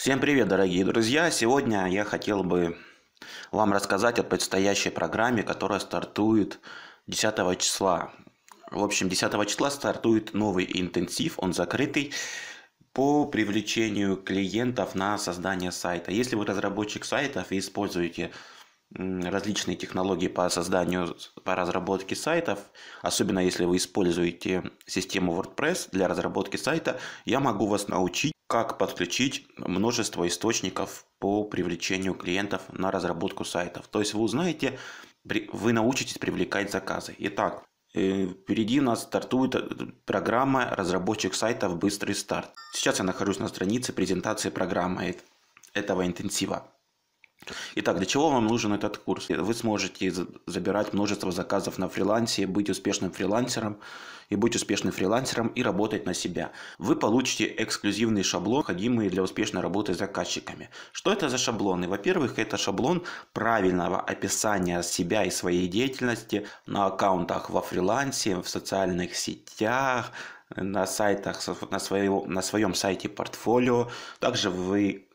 Всем привет, дорогие друзья! Сегодня я хотел бы вам рассказать о предстоящей программе, которая стартует 10 числа. В общем, 10 числа стартует новый интенсив, он закрытый, по привлечению клиентов на создание сайта. Если вы разработчик сайтов и используете различные технологии по созданию, по разработке сайтов, особенно если вы используете систему WordPress для разработки сайта, я могу вас научить, как подключить множество источников по привлечению клиентов на разработку сайтов. То есть вы узнаете, вы научитесь привлекать заказы. Итак, э, Впереди у нас стартует э, программа «Разработчик сайтов. Быстрый старт». Сейчас я нахожусь на странице презентации программы этого интенсива. Итак, для чего вам нужен этот курс? Вы сможете забирать множество заказов на фрилансе, быть успешным фрилансером и быть успешным фрилансером и работать на себя. Вы получите эксклюзивный шаблон, необходимый для успешной работы с заказчиками. Что это за шаблоны? Во-первых, это шаблон правильного описания себя и своей деятельности на аккаунтах во фрилансе, в социальных сетях, на сайтах, на, своего, на своем сайте портфолио. Также вы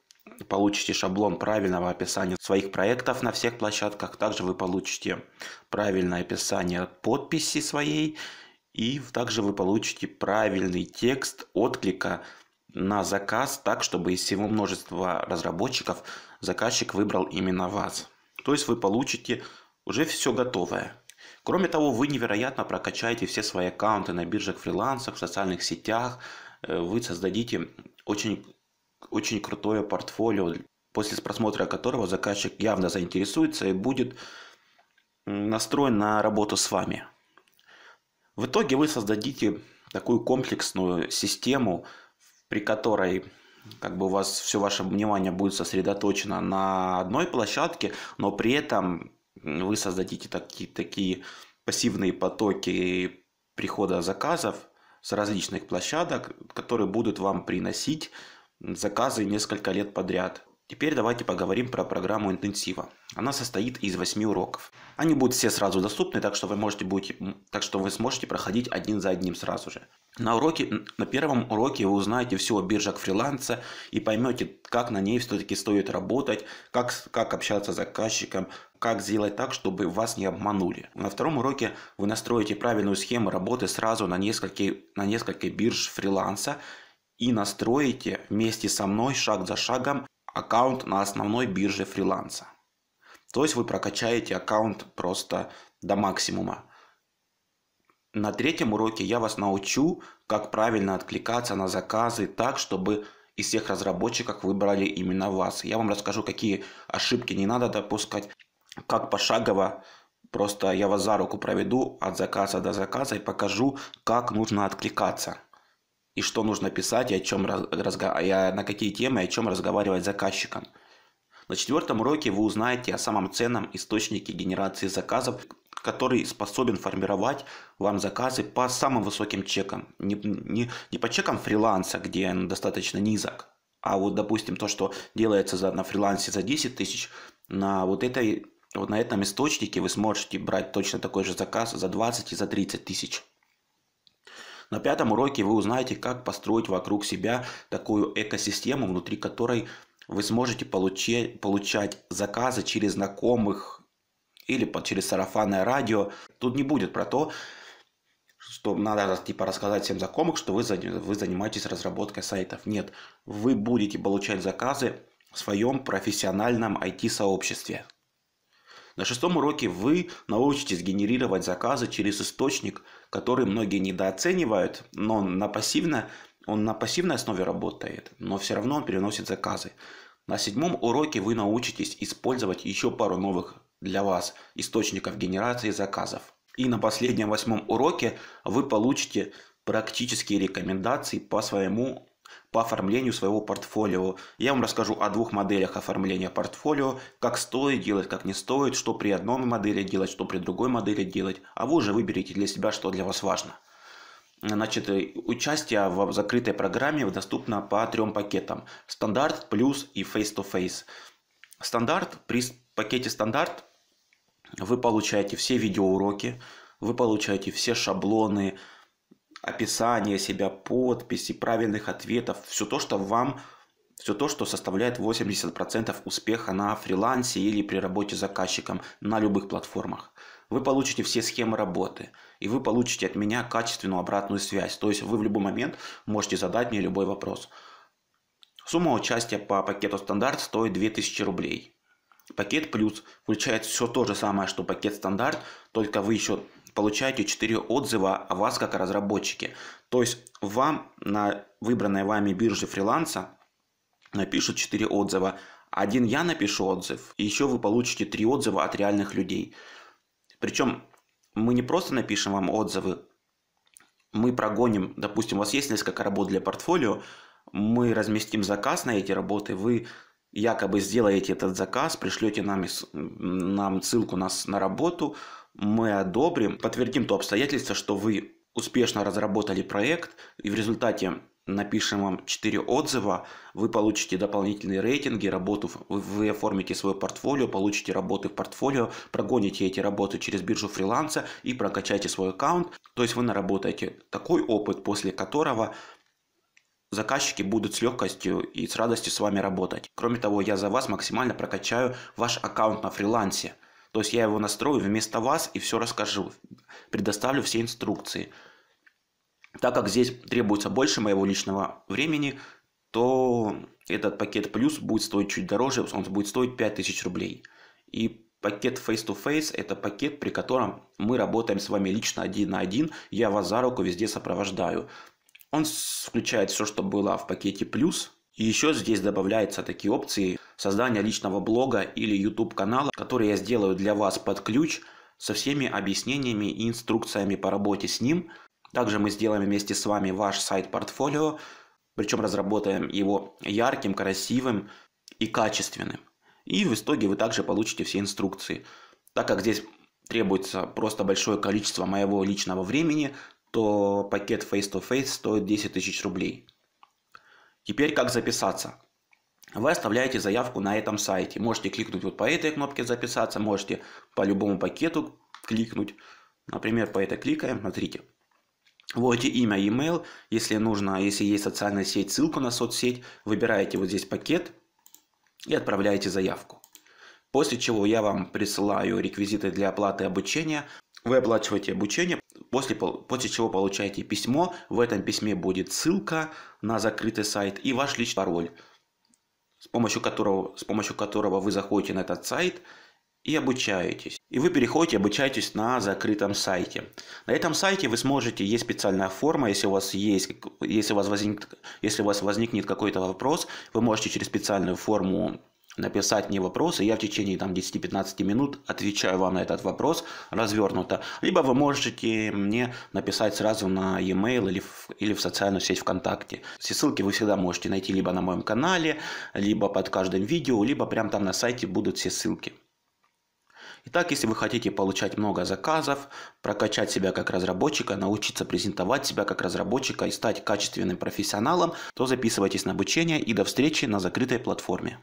получите шаблон правильного описания своих проектов на всех площадках. Также вы получите правильное описание подписи своей. И также вы получите правильный текст отклика на заказ так, чтобы из всего множества разработчиков заказчик выбрал именно вас. То есть вы получите уже все готовое. Кроме того, вы невероятно прокачаете все свои аккаунты на биржах фрилансах, в социальных сетях. Э, вы создадите очень очень крутое портфолио, после просмотра которого заказчик явно заинтересуется и будет настроен на работу с вами. В итоге вы создадите такую комплексную систему, при которой как бы у вас все ваше внимание будет сосредоточено на одной площадке, но при этом вы создадите такие, такие пассивные потоки прихода заказов с различных площадок, которые будут вам приносить заказы несколько лет подряд. Теперь давайте поговорим про программу интенсива. Она состоит из 8 уроков. Они будут все сразу доступны, так что вы, можете будете, так что вы сможете проходить один за одним сразу же. На, уроке, на первом уроке вы узнаете все о биржах фриланса и поймете, как на ней все-таки стоит работать, как, как общаться с заказчиком, как сделать так, чтобы вас не обманули. На втором уроке вы настроите правильную схему работы сразу на несколько, на несколько бирж фриланса и настроите вместе со мной шаг за шагом аккаунт на основной бирже фриланса. То есть вы прокачаете аккаунт просто до максимума. На третьем уроке я вас научу, как правильно откликаться на заказы так, чтобы из всех разработчиков выбрали именно вас. Я вам расскажу, какие ошибки не надо допускать, как пошагово Просто я вас за руку проведу от заказа до заказа и покажу, как нужно откликаться и что нужно писать, и, о чем разго... и на какие темы, и о чем разговаривать с заказчиком. На четвертом уроке вы узнаете о самом ценном источнике генерации заказов, который способен формировать вам заказы по самым высоким чекам. Не, не, не по чекам фриланса, где он достаточно низок, а вот, допустим, то, что делается за, на фрилансе за 10 тысяч, на вот этой вот на этом источнике вы сможете брать точно такой же заказ за 20 и за 30 тысяч. На пятом уроке вы узнаете, как построить вокруг себя такую экосистему, внутри которой вы сможете получать, получать заказы через знакомых или через сарафанное радио. Тут не будет про то, что надо типа рассказать всем знакомых, что вы, вы занимаетесь разработкой сайтов. Нет, вы будете получать заказы в своем профессиональном IT-сообществе. На шестом уроке вы научитесь генерировать заказы через источник, который многие недооценивают, но на пассивно, он на пассивной основе работает, но все равно он переносит заказы. На седьмом уроке вы научитесь использовать еще пару новых для вас источников генерации заказов. И на последнем восьмом уроке вы получите практические рекомендации по своему по оформлению своего портфолио. Я вам расскажу о двух моделях оформления портфолио, как стоит делать, как не стоит, что при одной модели делать, что при другой модели делать, а вы уже выберите для себя, что для вас важно. Значит, участие в закрытой программе доступно по трем пакетам. Стандарт, плюс и face-to-face. -face. Стандарт, при пакете стандарт вы получаете все видеоуроки, вы получаете все шаблоны, описание себя, подписи, правильных ответов, все то, что вам все то, что составляет 80% успеха на фрилансе или при работе с заказчиком на любых платформах. Вы получите все схемы работы, и вы получите от меня качественную обратную связь. То есть вы в любой момент можете задать мне любой вопрос. Сумма участия по пакету стандарт стоит 2000 рублей. Пакет плюс включает все то же самое, что пакет стандарт, только вы еще получаете 4 отзыва о вас как о разработчике. То есть вам на выбранной вами бирже фриланса напишут 4 отзыва. Один я напишу отзыв, и еще вы получите 3 отзыва от реальных людей. Причем мы не просто напишем вам отзывы, мы прогоним, допустим, у вас есть несколько работ для портфолио, мы разместим заказ на эти работы, вы якобы сделаете этот заказ, пришлете нам, нам ссылку на, на работу, мы одобрим, подтвердим то обстоятельство, что вы успешно разработали проект, и в результате напишем вам 4 отзыва, вы получите дополнительные рейтинги, работу, вы оформите свое портфолио, получите работы в портфолио, прогоните эти работы через биржу фриланса и прокачаете свой аккаунт. То есть вы наработаете такой опыт, после которого заказчики будут с легкостью и с радостью с вами работать. Кроме того, я за вас максимально прокачаю ваш аккаунт на фрилансе – то есть я его настрою вместо вас и все расскажу, предоставлю все инструкции. Так как здесь требуется больше моего личного времени, то этот пакет плюс будет стоить чуть дороже, он будет стоить 5000 рублей. И пакет face-to-face это пакет, при котором мы работаем с вами лично один на один, я вас за руку везде сопровождаю. Он включает все, что было в пакете плюс, и еще здесь добавляются такие опции, создания личного блога или YouTube-канала, который я сделаю для вас под ключ со всеми объяснениями и инструкциями по работе с ним. Также мы сделаем вместе с вами ваш сайт-портфолио, причем разработаем его ярким, красивым и качественным. И в итоге вы также получите все инструкции. Так как здесь требуется просто большое количество моего личного времени, то пакет face-to-face стоит 10 тысяч рублей. Теперь как записаться? вы оставляете заявку на этом сайте. Можете кликнуть вот по этой кнопке «Записаться», можете по любому пакету кликнуть. Например, по этой кликаем, смотрите. Вводите имя, email, если нужно, если есть социальная сеть, ссылку на соцсеть, выбираете вот здесь пакет и отправляете заявку. После чего я вам присылаю реквизиты для оплаты обучения. Вы оплачиваете обучение, после, после чего получаете письмо. В этом письме будет ссылка на закрытый сайт и ваш личный пароль с помощью которого, с помощью которого вы заходите на этот сайт и обучаетесь. И вы переходите, обучаетесь на закрытом сайте. На этом сайте вы сможете, есть специальная форма, если у вас есть, если у вас возник если у вас возникнет какой-то вопрос, вы можете через специальную форму написать мне вопрос, и я в течение там 10-15 минут отвечаю вам на этот вопрос развернуто. Либо вы можете мне написать сразу на e-mail или в, или в социальную сеть ВКонтакте. Все ссылки вы всегда можете найти либо на моем канале, либо под каждым видео, либо прямо там на сайте будут все ссылки. Итак, если вы хотите получать много заказов, прокачать себя как разработчика, научиться презентовать себя как разработчика и стать качественным профессионалом, то записывайтесь на обучение и до встречи на закрытой платформе.